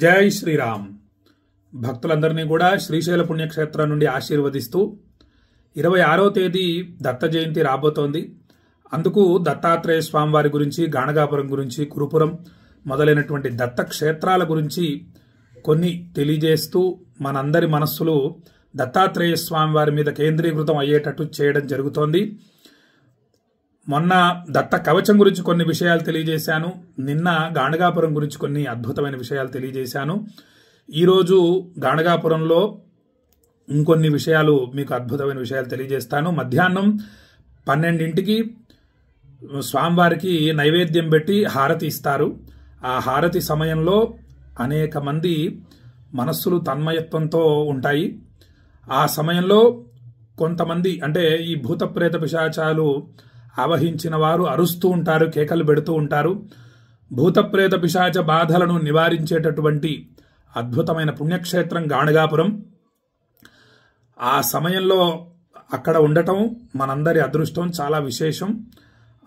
జై శ్రీరామ్ భక్తులందరినీ కూడా శ్రీశైల పుణ్యక్షేత్రం నుండి ఆశీర్వదిస్తూ ఇరవై ఆరో తేదీ దత్త జయంతి రాబోతోంది అందుకు దత్తాత్రేయ స్వామివారి గురించి గాణగాపురం గురించి కురుపురం మొదలైనటువంటి దత్త క్షేత్రాల గురించి కొన్ని తెలియజేస్తూ మనందరి మనస్సులు దత్తాత్రేయ స్వామివారి మీద కేంద్రీకృతం అయ్యేటట్టు చేయడం జరుగుతోంది మొన్న దత్త కవచం గురించి కొన్ని విషయాలు తెలియజేశాను నిన్న గాణగాపురం గురించి కొన్ని అద్భుతమైన విషయాలు తెలియజేశాను ఈరోజు గాణగాపురంలో ఇంకొన్ని విషయాలు మీకు అద్భుతమైన విషయాలు తెలియజేస్తాను మధ్యాహ్నం పన్నెండింటికి స్వామివారికి నైవేద్యం పెట్టి హారతి ఇస్తారు ఆ హారతి సమయంలో అనేక మంది మనస్సులు తన్మయత్వంతో ఉంటాయి ఆ సమయంలో కొంతమంది అంటే ఈ భూత ప్రేత పిశాచాలు ఆవహించిన వారు అరుస్తూ ఉంటారు కేకలు పెడుతూ ఉంటారు భూతప్రేత పిశాచ బాధలను నివారించేటటువంటి అద్భుతమైన పుణ్యక్షేత్రం గాణగాపురం ఆ సమయంలో అక్కడ ఉండటం మనందరి అదృష్టం చాలా విశేషం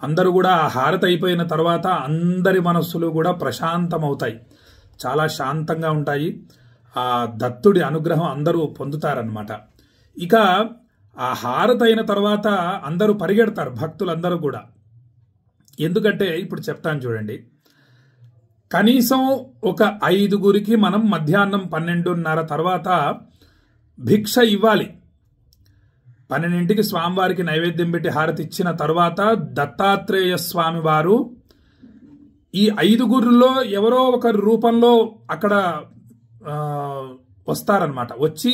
అందరూ కూడా ఆ హారత అయిపోయిన తర్వాత అందరి మనస్సులు కూడా ప్రశాంతమవుతాయి చాలా శాంతంగా ఉంటాయి ఆ దత్తుడి అనుగ్రహం అందరూ పొందుతారనమాట ఇక ఆ అయిన తర్వాత అందరూ పరిగెడతారు భక్తులందరూ కూడా ఎందుకంటే ఇప్పుడు చెప్తాను చూడండి కనీసం ఒక ఐదుగురికి మనం మధ్యాహ్నం పన్నెండున్నర తర్వాత భిక్ష ఇవ్వాలి పన్నెండింటికి స్వామివారికి నైవేద్యం పెట్టి హారతి ఇచ్చిన తర్వాత దత్తాత్రేయ స్వామి వారు ఈ ఐదుగురిలో ఎవరో ఒకరి రూపంలో అక్కడ వస్తారనమాట వచ్చి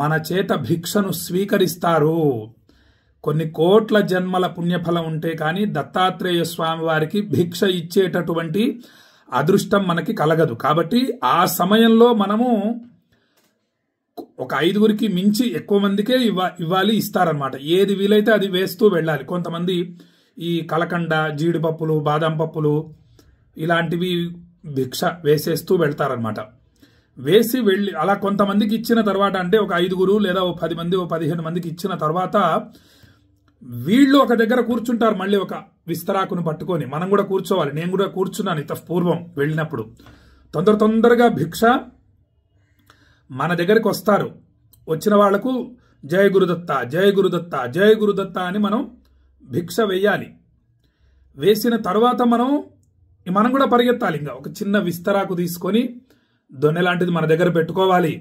మన చేత భిక్షను స్వీకరిస్తారు కొన్ని కోట్ల జన్మల పుణ్యఫలం ఉంటే కానీ దత్తాత్రేయ స్వామి వారికి భిక్ష ఇచ్చేటటువంటి అదృష్టం మనకి కలగదు కాబట్టి ఆ సమయంలో మనము ఒక ఐదుగురికి మించి ఎక్కువ మందికే ఇవ్వా ఇవ్వాలి ఇస్తారనమాట ఏది వీలైతే అది వేస్తూ వెళ్ళాలి కొంతమంది ఈ కలకండ జీడిపప్పులు బాదం పప్పులు ఇలాంటివి భిక్ష వేసేస్తూ వెళ్తారనమాట వేసి వెళ్ళి అలా కొంతమందికి ఇచ్చిన తర్వాత అంటే ఒక ఐదుగురు లేదా ఓ పది మంది ఓ పదిహేను మందికి ఇచ్చిన తర్వాత వీళ్ళు ఒక దగ్గర కూర్చుంటారు మళ్ళీ ఒక విస్తరాకును పట్టుకొని మనం కూడా కూర్చోవాలి నేను కూడా కూర్చున్నాను ఇత పూర్వం వెళ్ళినప్పుడు తొందర తొందరగా భిక్ష మన దగ్గరికి వస్తారు వచ్చిన వాళ్లకు జయ గురుదత్త జయ గురుదత్త జయ గురుదత్త అని మనం భిక్ష వేయాలి వేసిన తర్వాత మనం మనం కూడా పరిగెత్తాలి ఇంకా ఒక చిన్న విస్తరాకు తీసుకొని దొన్నె లాంటిది మన దగ్గర పెట్టుకోవాలి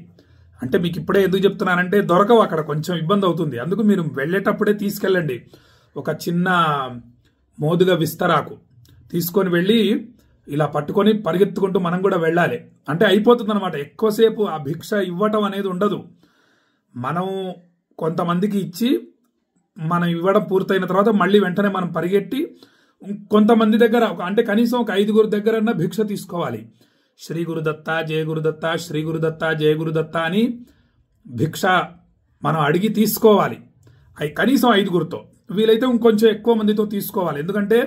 అంటే మీకు ఇప్పుడే ఎందుకు చెప్తున్నానంటే దొరకవు అక్కడ కొంచెం ఇబ్బంది అవుతుంది అందుకు మీరు వెళ్ళేటప్పుడే తీసుకెళ్ళండి ఒక చిన్న మోదుగా విస్తరాకు తీసుకొని వెళ్ళి ఇలా పట్టుకొని పరిగెత్తుకుంటూ మనం కూడా వెళ్ళాలి అంటే అయిపోతుంది అనమాట ఎక్కువసేపు ఆ భిక్ష ఇవ్వటం అనేది ఉండదు మనం కొంతమందికి ఇచ్చి మనం ఇవ్వడం పూర్తయిన తర్వాత మళ్ళీ వెంటనే మనం పరిగెట్టి కొంతమంది దగ్గర అంటే కనీసం ఒక ఐదుగురు దగ్గరన్నా భిక్ష తీసుకోవాలి శ్రీ గురుదత్త జయ గురుదత్త శ్రీ గురుదత్త జయ గురుదత్త అని భిక్ష మనం అడిగి తీసుకోవాలి అవి కనీసం ఐదుగురితో వీలైతే ఇంకొంచెం ఎక్కువ మందితో తీసుకోవాలి ఎందుకంటే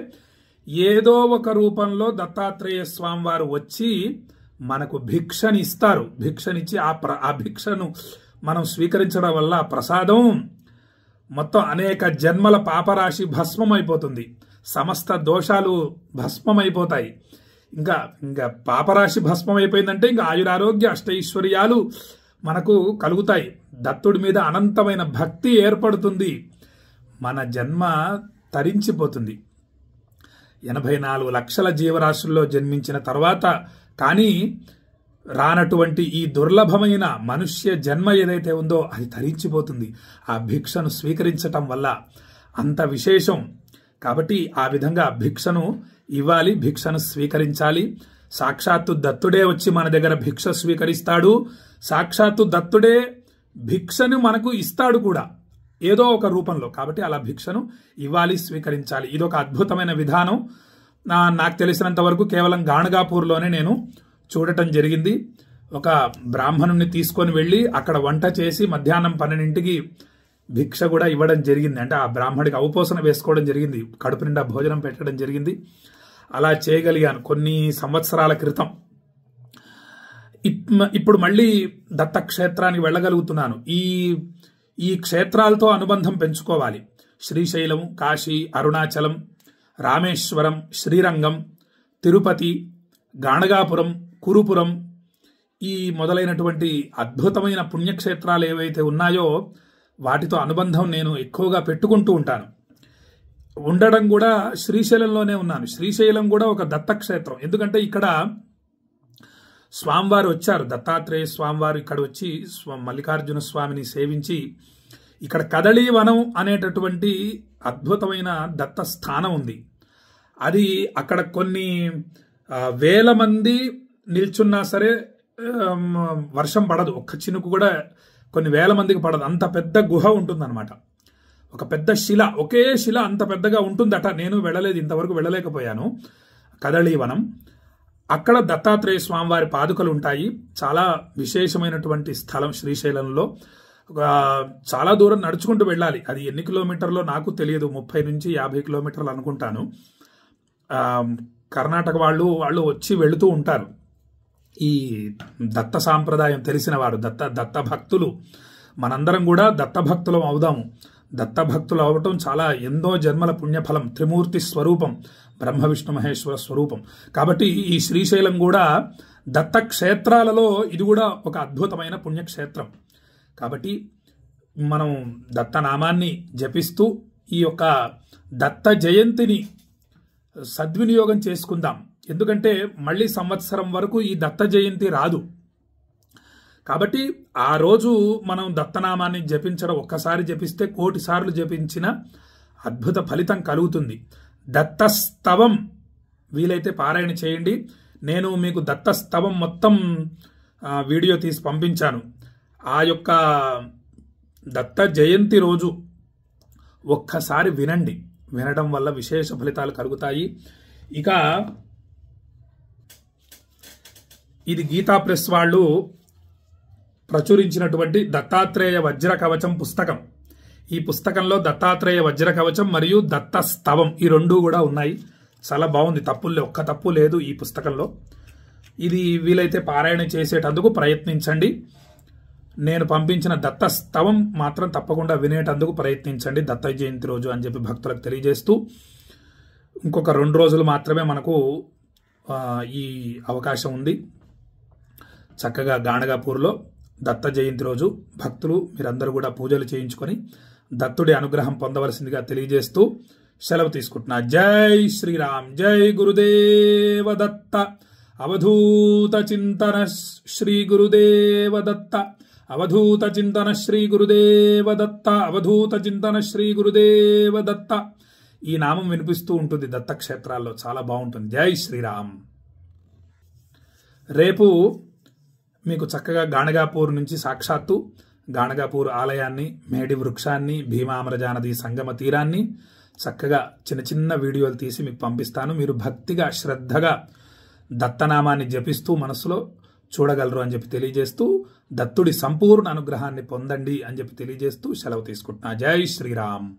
ఏదో ఒక రూపంలో దత్తాత్రేయ వారు వచ్చి మనకు భిక్షని ఇస్తారు భిక్షనిచ్చి ఆ ప్ర ఆ భిక్షను మనం స్వీకరించడం వల్ల ప్రసాదం మొత్తం అనేక జన్మల పాపరాశి భస్మం అయిపోతుంది సమస్త దోషాలు భస్మమైపోతాయి ఇంకా ఇంకా పాపరాశి భస్మం అయిపోయిందంటే ఇంకా ఆయురారోగ్య అష్టైశ్వర్యాలు మనకు కలుగుతాయి దత్తుడి మీద అనంతమైన భక్తి ఏర్పడుతుంది మన జన్మ తరించిపోతుంది ఎనభై నాలుగు లక్షల జీవరాశుల్లో జన్మించిన తర్వాత కానీ రానటువంటి ఈ దుర్లభమైన మనుష్య జన్మ ఏదైతే ఉందో అది తరించిపోతుంది ఆ భిక్షను స్వీకరించటం వల్ల అంత విశేషం కాబట్టి ఆ విధంగా భిక్షను ఇవ్వాలి భిక్షను స్వీకరించాలి సాక్షాత్తు దత్తుడే వచ్చి మన దగ్గర భిక్ష స్వీకరిస్తాడు సాక్షాత్తు దత్తుడే భిక్షను మనకు ఇస్తాడు కూడా ఏదో ఒక రూపంలో కాబట్టి అలా భిక్షను ఇవ్వాలి స్వీకరించాలి ఇది ఒక అద్భుతమైన విధానం నాకు తెలిసినంత వరకు కేవలం గాణగాపూర్లోనే నేను చూడటం జరిగింది ఒక బ్రాహ్మణుని తీసుకొని వెళ్ళి అక్కడ వంట చేసి మధ్యాహ్నం పన్నెండింటికి భిక్ష కూడా ఇవ్వడం జరిగింది అంటే ఆ బ్రాహ్మడికి అవపోసన వేసుకోవడం జరిగింది కడుపు నిండా భోజనం పెట్టడం జరిగింది అలా చేయగలిగాను కొన్ని సంవత్సరాల క్రితం ఇప్పుడు మళ్ళీ దత్తక్షేత్రానికి వెళ్ళగలుగుతున్నాను ఈ ఈ క్షేత్రాలతో అనుబంధం పెంచుకోవాలి శ్రీశైలం కాశీ అరుణాచలం రామేశ్వరం శ్రీరంగం తిరుపతి గాణగాపురం కురుపురం ఈ మొదలైనటువంటి అద్భుతమైన పుణ్యక్షేత్రాలు ఏవైతే ఉన్నాయో వాటితో అనుబంధం నేను ఎక్కువగా పెట్టుకుంటూ ఉంటాను ఉండడం కూడా శ్రీశైలంలోనే ఉన్నాను శ్రీశైలం కూడా ఒక దత్తక్షేత్రం ఎందుకంటే ఇక్కడ స్వామివారు వచ్చారు దత్తాత్రేయ స్వామివారు ఇక్కడ వచ్చి మల్లికార్జున స్వామిని సేవించి ఇక్కడ కదళీ వనం అనేటటువంటి అద్భుతమైన దత్త స్థానం ఉంది అది అక్కడ కొన్ని వేల మంది నిల్చున్నా సరే వర్షం పడదు ఒక్క చినుకు కూడా కొన్ని వేల మందికి పడదు అంత పెద్ద గుహ ఉంటుందన్నమాట ఒక పెద్ద శిల ఒకే శిల అంత పెద్దగా ఉంటుందట నేను వెళ్ళలేదు ఇంతవరకు వెళ్ళలేకపోయాను కదళీవనం అక్కడ దత్తాత్రేయ స్వామివారి పాదుకలు ఉంటాయి చాలా విశేషమైనటువంటి స్థలం శ్రీశైలంలో చాలా దూరం నడుచుకుంటూ వెళ్ళాలి అది ఎన్ని కిలోమీటర్లో నాకు తెలియదు ముప్పై నుంచి యాభై కిలోమీటర్లు అనుకుంటాను కర్ణాటక వాళ్ళు వాళ్ళు వచ్చి వెళుతూ ఉంటారు ఈ దత్త సాంప్రదాయం తెలిసినవాడు దత్త దత్త భక్తులు మనందరం కూడా దత్తభక్తులం అవుదాము దత్తభక్తులు అవటం చాలా ఎందో జన్మల పుణ్యఫలం త్రిమూర్తి స్వరూపం బ్రహ్మ విష్ణు మహేశ్వర స్వరూపం కాబట్టి ఈ శ్రీశైలం కూడా దత్త క్షేత్రాలలో ఇది కూడా ఒక అద్భుతమైన పుణ్యక్షేత్రం కాబట్టి మనం దత్తనామాన్ని జపిస్తూ ఈ యొక్క దత్త జయంతిని సద్వినియోగం చేసుకుందాం ఎందుకంటే మళ్ళీ సంవత్సరం వరకు ఈ దత్త జయంతి రాదు కాబట్టి ఆ రోజు మనం దత్తనామాన్ని జపించడం ఒక్కసారి జపిస్తే కోటి సార్లు జపించిన అద్భుత ఫలితం కలుగుతుంది దత్తస్తవం వీలైతే పారాయణ చేయండి నేను మీకు దత్తస్తవం మొత్తం వీడియో తీసి పంపించాను ఆ యొక్క దత్త జయంతి రోజు ఒక్కసారి వినండి వినడం వల్ల విశేష ఫలితాలు కలుగుతాయి ఇక ఇది గీతా ప్రెస్ వాళ్ళు ప్రచురించినటువంటి దత్తాత్రేయ వజ్ర కవచం పుస్తకం ఈ పుస్తకంలో దత్తాత్రేయ వజ్ర కవచం మరియు దత్త స్తవం ఈ రెండూ కూడా ఉన్నాయి చాలా బాగుంది తప్పుల్లో ఒక్క తప్పు లేదు ఈ పుస్తకంలో ఇది వీలైతే పారాయణ చేసేటందుకు ప్రయత్నించండి నేను పంపించిన దత్త స్తవం మాత్రం తప్పకుండా వినేటందుకు ప్రయత్నించండి దత్త జయంతి రోజు అని చెప్పి భక్తులకు తెలియజేస్తూ ఇంకొక రెండు రోజులు మాత్రమే మనకు ఈ అవకాశం ఉంది చక్కగా గాణగాపూర్లో దత్త జయంతి రోజు భక్తులు మీరందరూ కూడా పూజలు చేయించుకొని దత్తుడి అనుగ్రహం పొందవలసిందిగా తెలియజేస్తూ సెలవు తీసుకుంటున్నా జై శ్రీరామ్ జై గురుదేవ దత్త అవధూత చింతన శ్రీ గురుదేవ దత్త అవధూత చింతన శ్రీ గురుదేవ దత్త అవధూత చింతన శ్రీ గురుదేవ దత్త ఈ నామం వినిపిస్తూ ఉంటుంది దత్తక్షేత్రాల్లో చాలా బాగుంటుంది జై శ్రీరామ్ రేపు మీకు చక్కగా గాణగాపూర్ నుంచి సాక్షాత్తు గాణగాపూర్ ఆలయాన్ని మేడి వృక్షాన్ని భీమామరజానది సంగమ తీరాన్ని చక్కగా చిన్న చిన్న వీడియోలు తీసి మీకు పంపిస్తాను మీరు భక్తిగా శ్రద్ధగా దత్తనామాన్ని జపిస్తూ మనసులో చూడగలరు అని చెప్పి తెలియజేస్తూ దత్తుడి సంపూర్ణ అనుగ్రహాన్ని పొందండి అని చెప్పి తెలియజేస్తూ సెలవు తీసుకుంటున్నా జై శ్రీరామ్